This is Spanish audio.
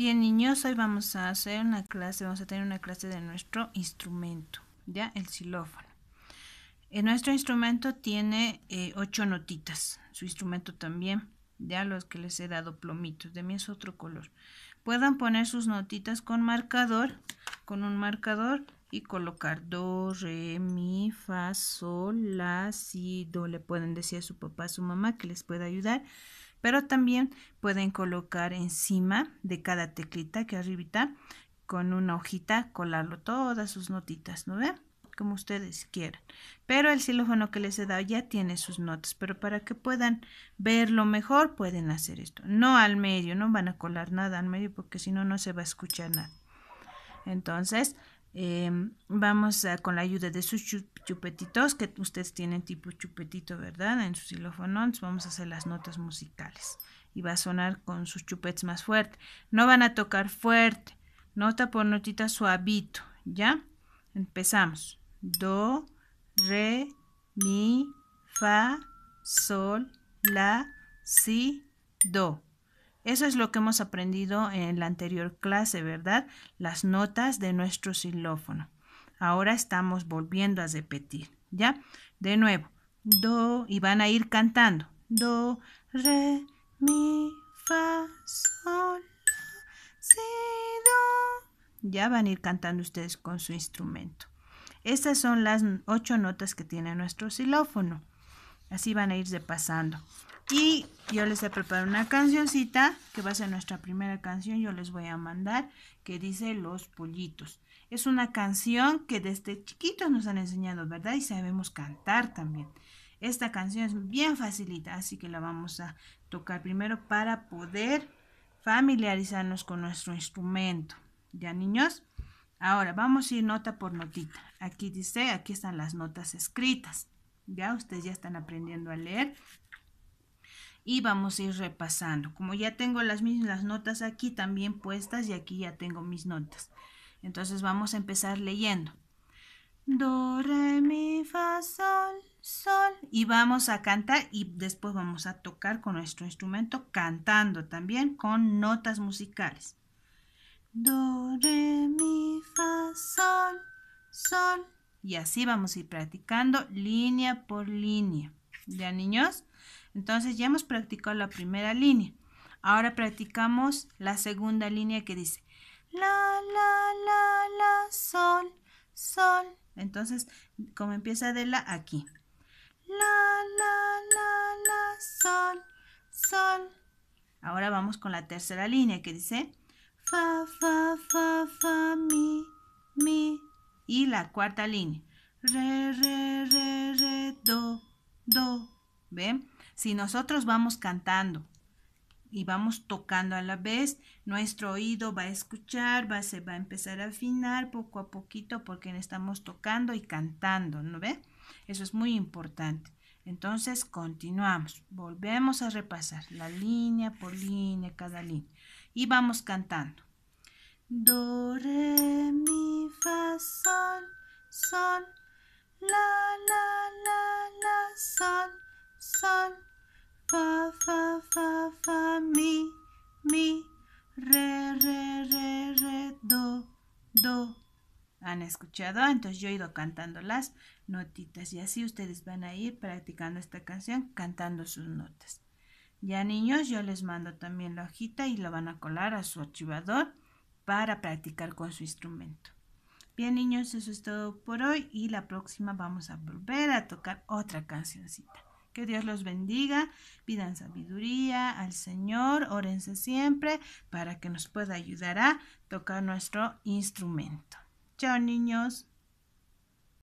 Bien niños, hoy vamos a hacer una clase, vamos a tener una clase de nuestro instrumento, ya, el xilófono. En eh, nuestro instrumento tiene eh, ocho notitas, su instrumento también, ya los que les he dado plomitos, de mí es otro color. Puedan poner sus notitas con marcador, con un marcador y colocar do, re, mi, fa, sol, la, si, do. Le pueden decir a su papá, a su mamá que les pueda ayudar pero también pueden colocar encima de cada teclita que arribita con una hojita, colarlo todas sus notitas, ¿no ve? Como ustedes quieran. Pero el xilófono que les he dado ya tiene sus notas, pero para que puedan verlo mejor pueden hacer esto. No al medio, no van a colar nada al medio porque si no, no se va a escuchar nada. Entonces, Em, vamos eh, con la ayuda de sus chupetitos, que ustedes tienen tipo chupetito, ¿verdad? En sus xilófono, vamos a hacer las notas musicales. Y va a sonar con sus chupetes más fuerte. No van a tocar fuerte, nota por notita suavito, ¿ya? Empezamos. Do, re, mi, fa, sol, la, si, do. Eso es lo que hemos aprendido en la anterior clase, ¿verdad? Las notas de nuestro xilófono. Ahora estamos volviendo a repetir, ¿ya? De nuevo, do y van a ir cantando. Do, re, mi, fa, sol, si, do. Ya van a ir cantando ustedes con su instrumento. Estas son las ocho notas que tiene nuestro xilófono. Así van a irse pasando. Y yo les he preparado una cancioncita que va a ser nuestra primera canción. Yo les voy a mandar que dice Los Pollitos. Es una canción que desde chiquitos nos han enseñado, ¿verdad? Y sabemos cantar también. Esta canción es bien facilita, así que la vamos a tocar primero para poder familiarizarnos con nuestro instrumento. ¿Ya, niños? Ahora vamos a ir nota por notita. Aquí dice, aquí están las notas escritas. Ya ustedes ya están aprendiendo a leer. Y vamos a ir repasando. Como ya tengo las mismas notas aquí también puestas y aquí ya tengo mis notas. Entonces vamos a empezar leyendo. Do, re, mi, fa, sol, sol. Y vamos a cantar y después vamos a tocar con nuestro instrumento cantando también con notas musicales. Do, re, mi, fa, sol, sol. Y así vamos a ir practicando línea por línea. ¿Ya niños? Entonces ya hemos practicado la primera línea. Ahora practicamos la segunda línea que dice la, la, la, la, sol, sol. Entonces, como empieza de la aquí. La, la, la, la, sol, sol. Ahora vamos con la tercera línea que dice fa, fa, fa, fa, mi, mi, y la cuarta línea. Re, re, re, re, do, do. ¿Ven? Si nosotros vamos cantando y vamos tocando a la vez, nuestro oído va a escuchar, va, se va a empezar a afinar poco a poquito porque estamos tocando y cantando, ¿no ve? Eso es muy importante. Entonces continuamos, volvemos a repasar la línea por línea, cada línea y vamos cantando. Do, re, fa, fa, fa, fa, mi, mi, re, re, re, re, do, do. ¿Han escuchado? Entonces yo he ido cantando las notitas y así ustedes van a ir practicando esta canción cantando sus notas. Ya niños, yo les mando también la hojita y lo van a colar a su archivador para practicar con su instrumento. Bien niños, eso es todo por hoy y la próxima vamos a volver a tocar otra cancioncita. Que Dios los bendiga, pidan sabiduría al Señor, órense siempre para que nos pueda ayudar a tocar nuestro instrumento. Chao niños.